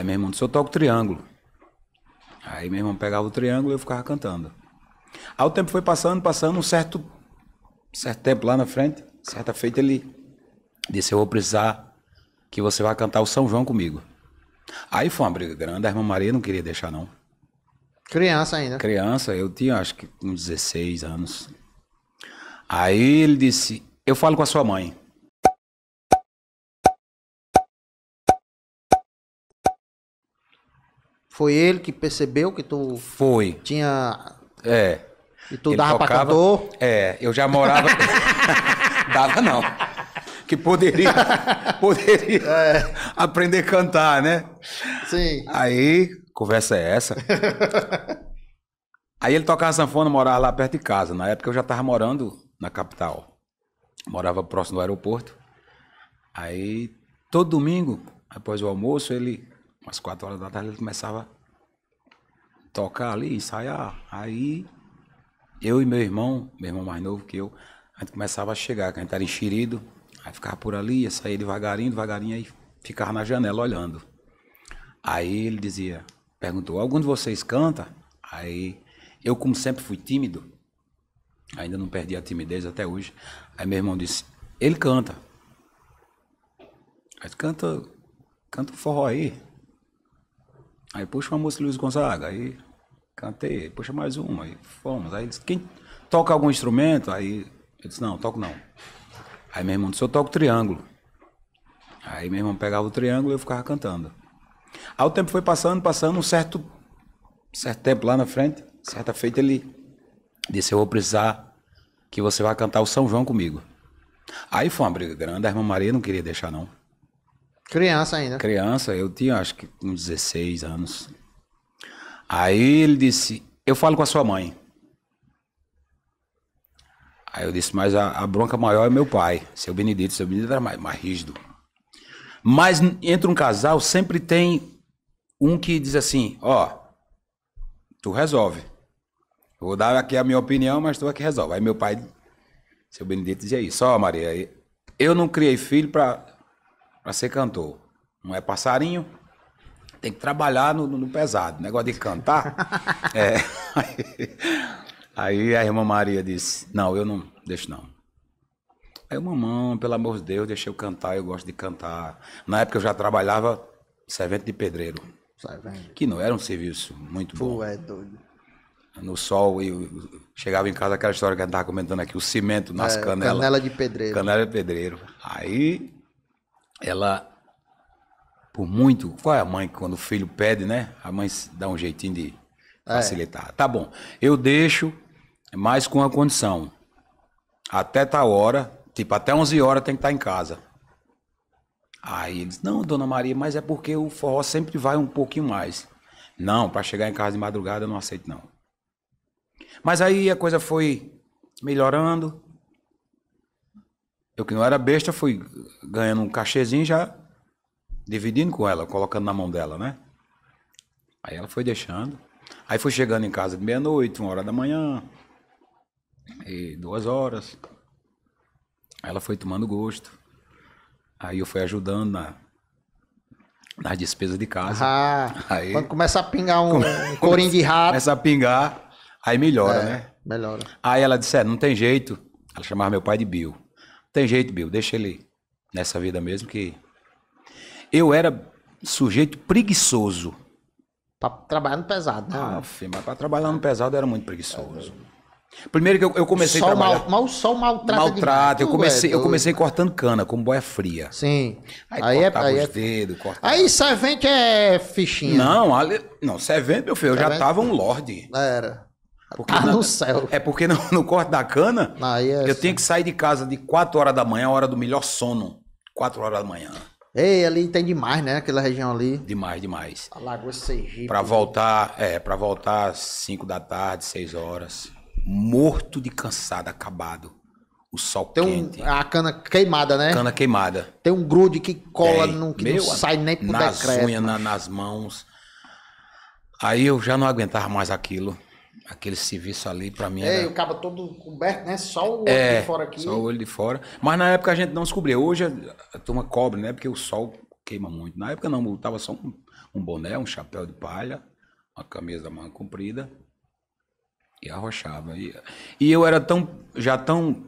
Aí meu irmão disse, eu toco triângulo. Aí meu irmão pegava o triângulo e eu ficava cantando. Aí o tempo foi passando, passando, um certo, certo tempo lá na frente, certa feita ele disse, eu vou precisar que você vá cantar o São João comigo. Aí foi uma briga grande, a irmã Maria não queria deixar não. Criança ainda? Criança, eu tinha acho que uns 16 anos. Aí ele disse, eu falo com a sua mãe. Foi ele que percebeu que tu foi tinha é e tu ele dava tocava, pra cantor? É, eu já morava dava não. Que poderia poderia é. aprender a cantar, né? Sim. Aí, conversa é essa? Aí ele tocava sanfona, morava lá perto de casa. Na época eu já tava morando na capital. Morava próximo do aeroporto. Aí todo domingo, após o almoço, ele às quatro horas da tarde ele começava a tocar ali, ensaiar. Aí eu e meu irmão, meu irmão mais novo que eu, a gente começava a chegar, que a gente era enxerido, aí ficava por ali, ia sair devagarinho, devagarinho, aí ficava na janela olhando. Aí ele dizia, perguntou, algum de vocês canta? Aí eu, como sempre fui tímido, ainda não perdi a timidez até hoje, aí meu irmão disse, ele canta. Aí canta, canta forró aí. Aí puxa uma música Luiz Gonzaga, aí cantei, puxa mais uma, aí fomos. Aí disse, quem toca algum instrumento? Aí eu disse, não, toco não. Aí meu irmão disse, eu toco triângulo. Aí meu irmão pegava o triângulo e eu ficava cantando. Aí o tempo foi passando, passando, um certo, certo tempo lá na frente, certa feita ele disse, eu vou precisar que você vá cantar o São João comigo. Aí foi uma briga grande, a irmã Maria não queria deixar não. Criança ainda. Criança, eu tinha acho que uns 16 anos. Aí ele disse: Eu falo com a sua mãe. Aí eu disse: Mas a, a bronca maior é meu pai, seu Benedito. Seu Benedito era mais, mais rígido. Mas entre um casal sempre tem um que diz assim: Ó, tu resolve. vou dar aqui a minha opinião, mas tu aqui é resolve. Aí meu pai, seu Benedito, dizia isso: Ó, Maria, eu não criei filho para para ser cantor. Não é passarinho, tem que trabalhar no, no pesado. Negócio de cantar. é. Aí, a irmã Maria disse: Não, eu não deixo não. Aí eu, mamão, pelo amor de Deus, deixa eu cantar, eu gosto de cantar. Na época eu já trabalhava servente de pedreiro. Servente. Que não era um serviço muito Pô, bom. é doido. No sol, eu chegava em casa, aquela história que a gente estava comentando aqui, o cimento nas é, canelas. Canela de pedreiro. Canela de pedreiro. Aí ela por muito. Qual é a mãe que quando o filho pede, né? A mãe dá um jeitinho de é. facilitar. É. Tá bom, eu deixo, mas com a condição. Até tal hora, tipo, até 11 horas tem que estar tá em casa. Aí eles, não, dona Maria, mas é porque o forró sempre vai um pouquinho mais. Não, para chegar em casa de madrugada eu não aceito, não. Mas aí a coisa foi melhorando. Eu que não era besta, fui ganhando um cachezinho já dividindo com ela, colocando na mão dela, né? Aí ela foi deixando. Aí fui chegando em casa de meia-noite, uma hora da manhã, e duas horas. Aí ela foi tomando gosto. Aí eu fui ajudando na, nas despesas de casa. Ah, aí, quando começa a pingar um, come, corinho de rato. Começa a pingar, aí melhora, é, né? Melhora. Aí ela disse: é, não tem jeito. Ela chamava meu pai de Bill. Tem jeito, Bill, deixa ele nessa vida mesmo que. Eu era sujeito preguiçoso. Pra trabalhar no pesado, né? Ah, mas pra trabalhar no pesado era muito preguiçoso. Primeiro que eu, eu comecei sol a trabalhar. Mal, mal, sol maltrata. Maltrato. Eu comecei, é eu comecei cortando cana com boia fria. Sim. Aí, aí é- cortava é, aí os é... dedos, cortava. Aí servente é fichinha. Não, ali, não, servente, meu filho, eu servente? já tava um lorde. Era. Porque ah, no céu. É porque no, no corte da cana, ah, yes. É eu tinha que sair de casa de 4 horas da manhã, hora do melhor sono. 4 horas da manhã. Ei, ali tem demais, né? Aquela região ali. Demais, demais. A Lagoa Sergipe. Pra voltar, é, pra voltar às 5 da tarde, 6 horas. Morto de cansado, acabado. O sol tem quente. Um, a cana queimada, né? Cana queimada. Tem um grude que cola, no, que Meu, não sai nem por nas decreto. Nas na, nas mãos. Aí eu já não aguentava mais aquilo aquele serviço ali para mim. É, era... o cabo todo coberto, né? Só o olho é, de fora aqui. Só o olho de fora. Mas na época a gente não descobria. Hoje a turma cobre, né? Porque o sol queima muito. Na época não, tava só um, um boné, um chapéu de palha, uma camisa da manga comprida e arrochava. E, e eu era tão, já tão.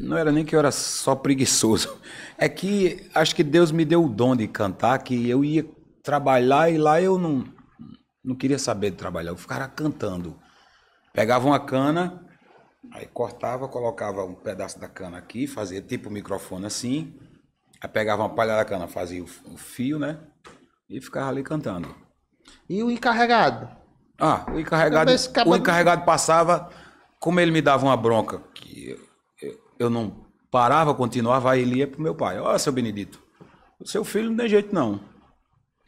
Não era nem que eu era só preguiçoso. É que acho que Deus me deu o dom de cantar, que eu ia trabalhar e lá eu não, não queria saber de trabalhar. Eu ficava cantando. Pegava uma cana, aí cortava, colocava um pedaço da cana aqui, fazia tipo microfone assim. Aí pegava uma palha da cana, fazia o fio, né? E ficava ali cantando. E o encarregado? Ah, o encarregado, acaba... o encarregado passava, como ele me dava uma bronca, que eu, eu, eu não parava, continuava, aí ele ia pro meu pai. Ó, oh, seu Benedito, o seu filho não tem jeito não.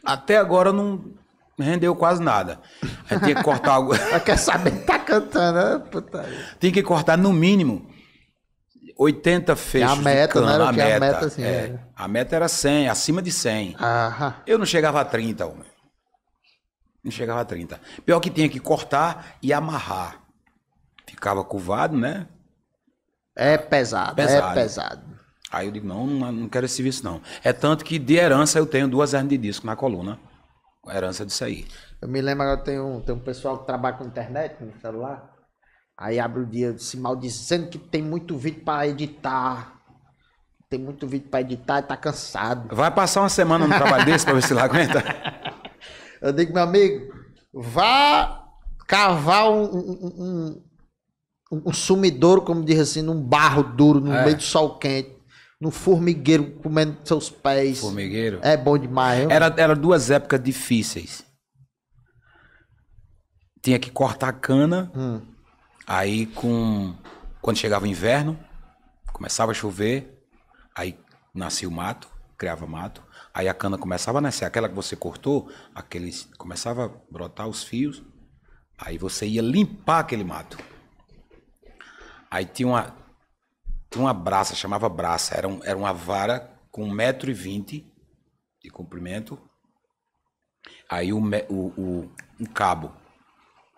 Até agora não rendeu quase nada. Aí tinha que cortar algo. quer saber, tá cantando, né? Puta. Tinha que cortar no mínimo 80 é fechos. Né? É a meta, de cano, não era a meta, a meta assim, é. era. Né? A meta era 100, acima de 100. Aham. Eu não chegava a 30, homem. Não chegava a 30. Pior que tinha que cortar e amarrar. Ficava curvado, né? É pesado, é pesado. é pesado. Aí eu digo, não, não, não quero esse serviço não. É tanto que de herança eu tenho duas hernias de disco na coluna herança disso aí. Eu me lembro agora, tem um, tem um pessoal que trabalha com internet no celular. Aí abre o dia se maldizendo que tem muito vídeo para editar. Tem muito vídeo para editar e tá cansado. Vai passar uma semana no trabalho desse para ver se lá aguenta. Eu digo, meu amigo, vá cavar um, um, um, um sumidouro, como diz assim, num barro duro, no é. meio do sol quente no formigueiro comendo seus pés. Formigueiro. É bom demais. Eu... Era, era duas épocas difíceis. Tinha que cortar a cana. Hum. Aí com quando chegava o inverno, começava a chover, aí nascia o mato, criava mato. Aí a cana começava a nascer, aquela que você cortou, aqueles começava a brotar os fios. Aí você ia limpar aquele mato. Aí tinha uma, uma braça, chamava braça, era, um, era uma vara com 1,20m de comprimento. Aí o, o, o, um cabo,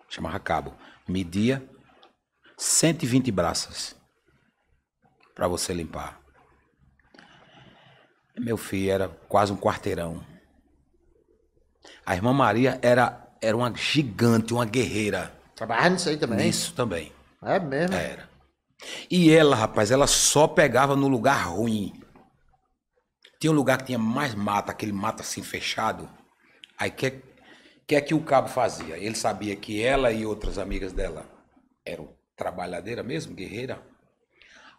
chamava cabo, media 120 braças para você limpar. Meu filho era quase um quarteirão. A irmã Maria era, era uma gigante, uma guerreira. Trabalhava nisso aí também? Nisso também. É mesmo? Era. E ela, rapaz, ela só pegava no lugar ruim. Tinha um lugar que tinha mais mata, aquele mata assim fechado. Aí o que, que é que o cabo fazia? Ele sabia que ela e outras amigas dela eram trabalhadeira mesmo, guerreira.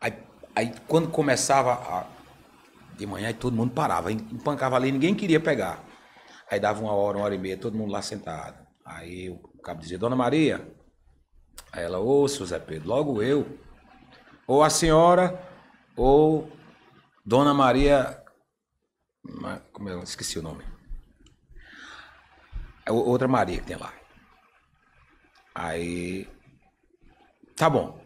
Aí, aí quando começava a... de manhã, todo mundo parava, empancava ali, ninguém queria pegar. Aí dava uma hora, uma hora e meia, todo mundo lá sentado. Aí o cabo dizia, Dona Maria. Aí ela, ô, seu Zé Pedro, logo eu ou a senhora, ou Dona Maria. Como eu é esqueci o nome. É outra Maria que tem lá. Aí. Tá bom.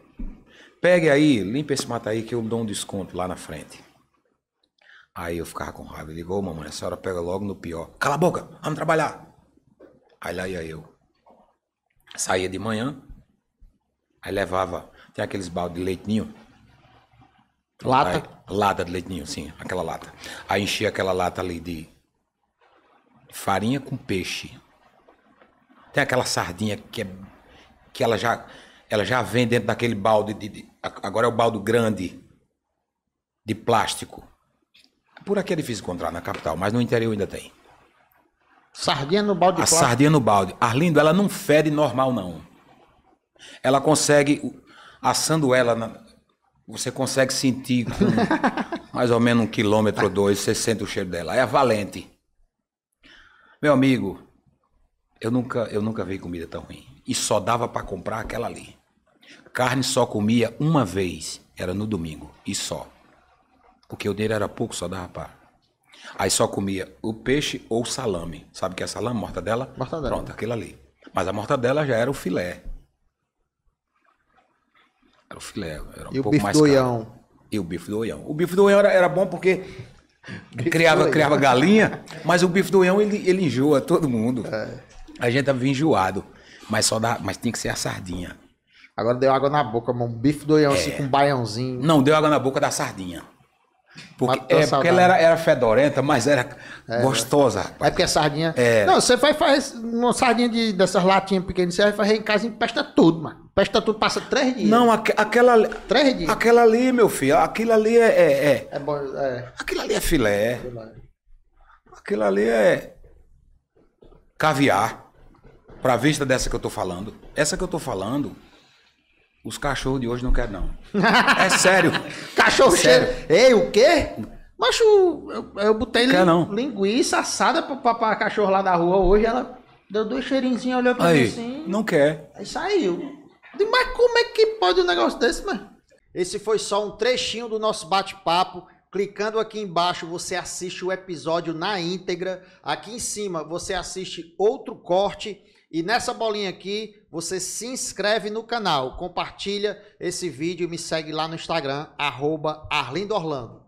Pegue aí, limpa esse mato aí que eu dou um desconto lá na frente. Aí eu ficava com raiva. Ligou, mamãe, a senhora pega logo no pior. Cala a boca, vamos trabalhar. Aí lá ia eu. Saía de manhã, aí levava tem aqueles balde de leitinho. Lata? Aí, lata de leitinho, sim, aquela lata. Aí enchia aquela lata ali de farinha com peixe. Tem aquela sardinha que é, que ela já ela já vem dentro daquele balde de, de, agora é o balde grande de plástico. Por aqui é difícil encontrar na capital, mas no interior ainda tem. Sardinha no balde. A plástico. sardinha no balde. Arlindo, ela não fede normal não. Ela consegue assando ela, na, você consegue sentir mais ou menos um quilômetro ou dois, você sente o cheiro dela. É a valente. Meu amigo, eu nunca, eu nunca vi comida tão ruim. E só dava para comprar aquela ali. Carne só comia uma vez, era no domingo, e só. Porque o dinheiro era pouco, só dava para. Aí só comia o peixe ou salame. Sabe o que é salame? Mortadela? Mortadela. Pronto, aquilo ali. Mas a mortadela já era o filé. Era o filé. Era um e pouco o bife mais do oião. E o bife do oião. O bife do oião era, era bom porque criava, criava galinha, mas o bife do oião ele, ele enjoa todo mundo. É. A gente tava enjoado, mas só dá, mas tem que ser a sardinha. Agora deu água na boca, mano. Bife do oião, é. assim, com um baiãozinho. Não, deu água na boca da sardinha. Porque, é, porque ela era, era, fedorenta, mas era é, gostosa. vai é. é porque a sardinha. É. Não, você vai fazer uma sardinha de, dessas latinhas pequenas, você vai fazer em casa e pesta tudo, mano. Pesta tudo, passa três dias. Não, aqu aquela. Três dias. Aquela ali, meu filho, aquilo ali é. É, é. é, bom, é. Aquilo ali é filé. É aquilo ali é. Caviar. Pra vista dessa que eu tô falando. Essa que eu tô falando os cachorros de hoje não querem, não. É sério. Cachorro é cheiro. Ei, o quê? Macho, eu, eu botei não. linguiça assada pra, pra, pra cachorro lá da rua hoje, ela deu dois cheirinzinhos, olhou pra mim assim. Não quer. Aí saiu. Mas como é que pode um negócio desse, mano? Esse foi só um trechinho do nosso bate-papo. Clicando aqui embaixo, você assiste o episódio na íntegra. Aqui em cima, você assiste outro corte. E nessa bolinha aqui, você se inscreve no canal, compartilha esse vídeo e me segue lá no Instagram, arroba Arlindo Orlando.